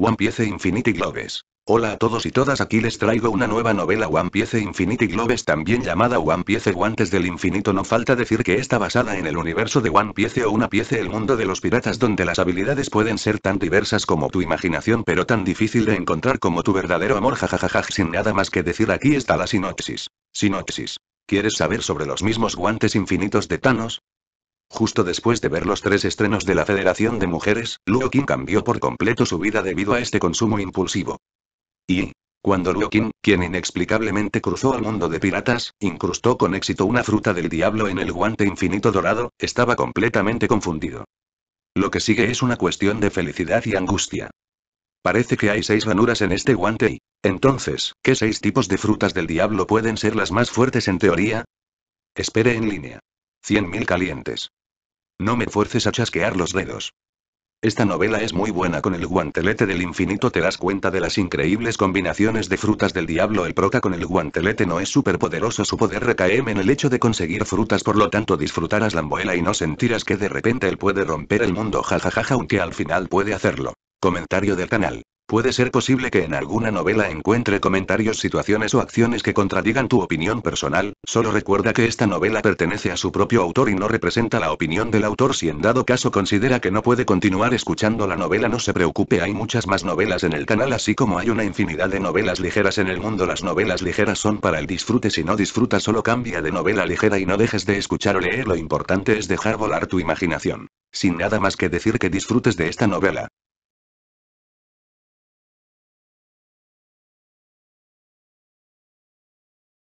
One Piece Infinity Globes. Hola a todos y todas, aquí les traigo una nueva novela One Piece Infinity Globes, también llamada One Piece Guantes del Infinito. No falta decir que está basada en el universo de One Piece o una pieza el mundo de los piratas, donde las habilidades pueden ser tan diversas como tu imaginación, pero tan difícil de encontrar como tu verdadero amor. Jajajaja, sin nada más que decir, aquí está la sinopsis. Sinopsis. ¿Quieres saber sobre los mismos guantes infinitos de Thanos? Justo después de ver los tres estrenos de la Federación de Mujeres, Luo cambió por completo su vida debido a este consumo impulsivo. Y, cuando Luo quien inexplicablemente cruzó al mundo de piratas, incrustó con éxito una fruta del diablo en el guante infinito dorado, estaba completamente confundido. Lo que sigue es una cuestión de felicidad y angustia. Parece que hay seis ranuras en este guante y... Entonces, ¿qué seis tipos de frutas del diablo pueden ser las más fuertes en teoría? Espere en línea. 100.000 calientes. No me fuerces a chasquear los dedos. Esta novela es muy buena con el guantelete del infinito te das cuenta de las increíbles combinaciones de frutas del diablo el prota con el guantelete no es poderoso su poder recae en el hecho de conseguir frutas por lo tanto disfrutarás la amboela y no sentirás que de repente él puede romper el mundo jajajaja aunque al final puede hacerlo. Comentario del canal. Puede ser posible que en alguna novela encuentre comentarios, situaciones o acciones que contradigan tu opinión personal, solo recuerda que esta novela pertenece a su propio autor y no representa la opinión del autor. Si en dado caso considera que no puede continuar escuchando la novela, no se preocupe, hay muchas más novelas en el canal, así como hay una infinidad de novelas ligeras en el mundo. Las novelas ligeras son para el disfrute, si no disfruta solo cambia de novela ligera y no dejes de escuchar o leer, lo importante es dejar volar tu imaginación. Sin nada más que decir que disfrutes de esta novela.